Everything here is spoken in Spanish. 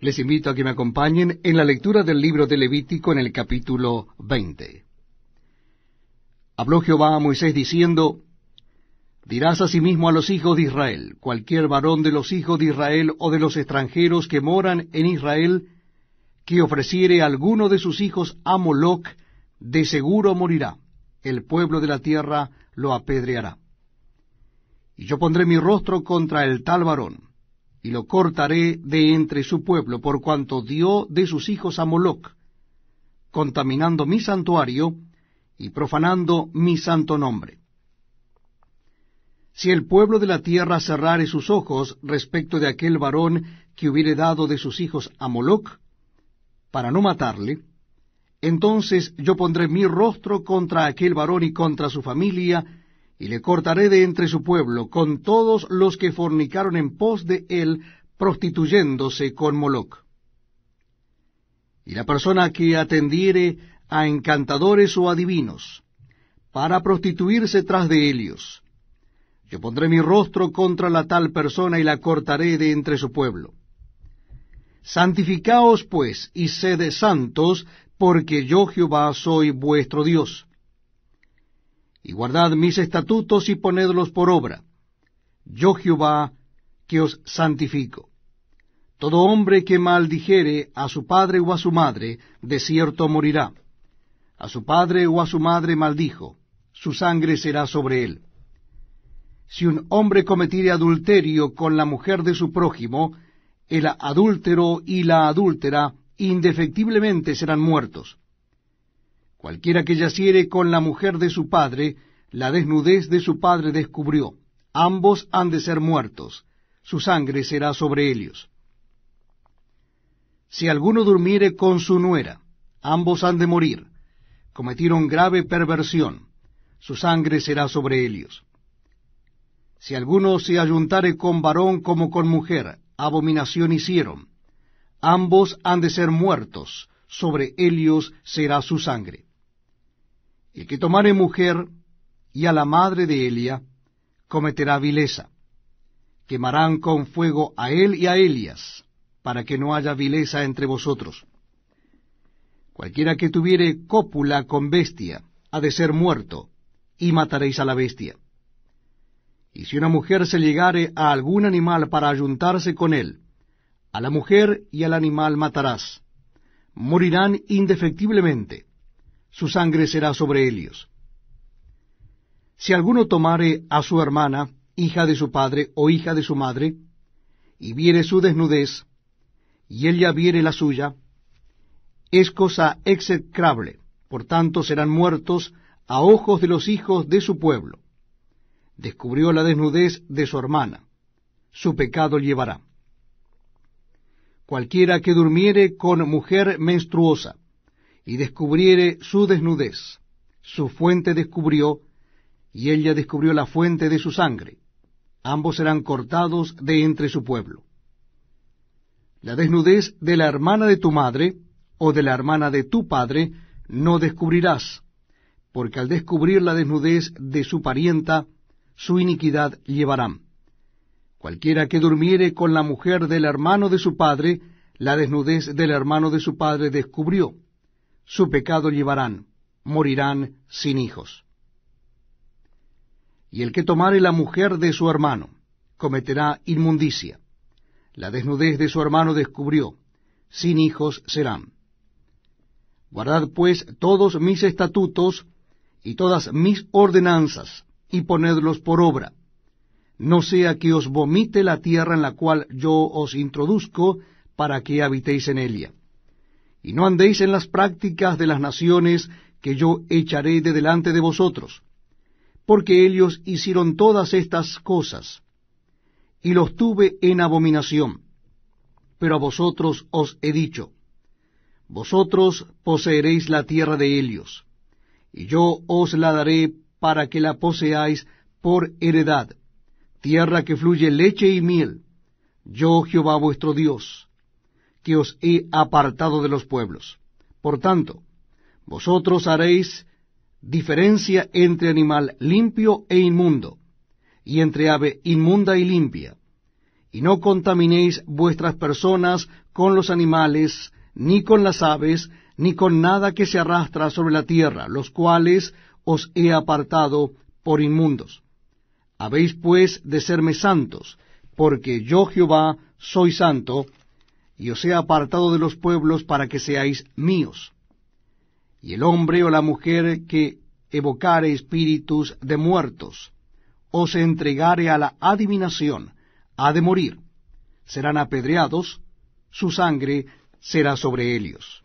Les invito a que me acompañen en la lectura del libro de Levítico en el capítulo 20. Habló Jehová a Moisés diciendo, Dirás asimismo a los hijos de Israel, cualquier varón de los hijos de Israel o de los extranjeros que moran en Israel, que ofreciere alguno de sus hijos a Moloc, de seguro morirá, el pueblo de la tierra lo apedreará. Y yo pondré mi rostro contra el tal varón, y lo cortaré de entre su pueblo, por cuanto dio de sus hijos a Moloc, contaminando mi santuario y profanando mi santo nombre. Si el pueblo de la tierra cerrare sus ojos respecto de aquel varón que hubiere dado de sus hijos a Moloc, para no matarle, entonces yo pondré mi rostro contra aquel varón y contra su familia, y le cortaré de entre su pueblo con todos los que fornicaron en pos de él, prostituyéndose con Moloc. Y la persona que atendiere a encantadores o adivinos, para prostituirse tras de ellos, yo pondré mi rostro contra la tal persona y la cortaré de entre su pueblo. Santificaos pues y sed santos, porque yo Jehová soy vuestro Dios y guardad mis estatutos y ponedlos por obra. Yo Jehová, que os santifico. Todo hombre que maldijere a su padre o a su madre, de cierto morirá. A su padre o a su madre maldijo, su sangre será sobre él. Si un hombre cometiere adulterio con la mujer de su prójimo, el adúltero y la adúltera indefectiblemente serán muertos. Cualquiera que yaciere con la mujer de su padre, la desnudez de su padre descubrió. Ambos han de ser muertos. Su sangre será sobre ellos. Si alguno durmiere con su nuera, ambos han de morir. Cometieron grave perversión. Su sangre será sobre ellos. Si alguno se ayuntare con varón como con mujer, abominación hicieron. Ambos han de ser muertos, sobre ellos será su sangre. El que tomare mujer y a la madre de Elia cometerá vileza. Quemarán con fuego a él y a Elias, para que no haya vileza entre vosotros. Cualquiera que tuviere cópula con bestia ha de ser muerto, y mataréis a la bestia. Y si una mujer se llegare a algún animal para ayuntarse con él, a la mujer y al animal matarás. Morirán indefectiblemente su sangre será sobre ellos. Si alguno tomare a su hermana, hija de su padre o hija de su madre, y viere su desnudez, y ella viere la suya, es cosa execrable, por tanto serán muertos a ojos de los hijos de su pueblo. Descubrió la desnudez de su hermana, su pecado llevará. Cualquiera que durmiere con mujer menstruosa, y descubriere su desnudez. Su fuente descubrió, y ella descubrió la fuente de su sangre. Ambos serán cortados de entre su pueblo. La desnudez de la hermana de tu madre o de la hermana de tu padre no descubrirás, porque al descubrir la desnudez de su parienta, su iniquidad llevarán. Cualquiera que durmiere con la mujer del hermano de su padre, la desnudez del hermano de su padre descubrió su pecado llevarán, morirán sin hijos. Y el que tomare la mujer de su hermano, cometerá inmundicia. La desnudez de su hermano descubrió, sin hijos serán. Guardad pues todos mis estatutos y todas mis ordenanzas, y ponedlos por obra, no sea que os vomite la tierra en la cual yo os introduzco, para que habitéis en ella y no andéis en las prácticas de las naciones que yo echaré de delante de vosotros, porque ellos hicieron todas estas cosas, y los tuve en abominación. Pero a vosotros os he dicho, vosotros poseeréis la tierra de ellos, y yo os la daré para que la poseáis por heredad, tierra que fluye leche y miel, yo Jehová vuestro Dios que os he apartado de los pueblos. Por tanto, vosotros haréis diferencia entre animal limpio e inmundo, y entre ave inmunda y limpia, y no contaminéis vuestras personas con los animales, ni con las aves, ni con nada que se arrastra sobre la tierra, los cuales os he apartado por inmundos. Habéis pues de serme santos, porque yo Jehová soy santo, y os he apartado de los pueblos para que seáis míos. Y el hombre o la mujer que evocare espíritus de muertos, se entregare a la adivinación, ha de morir, serán apedreados, su sangre será sobre ellos.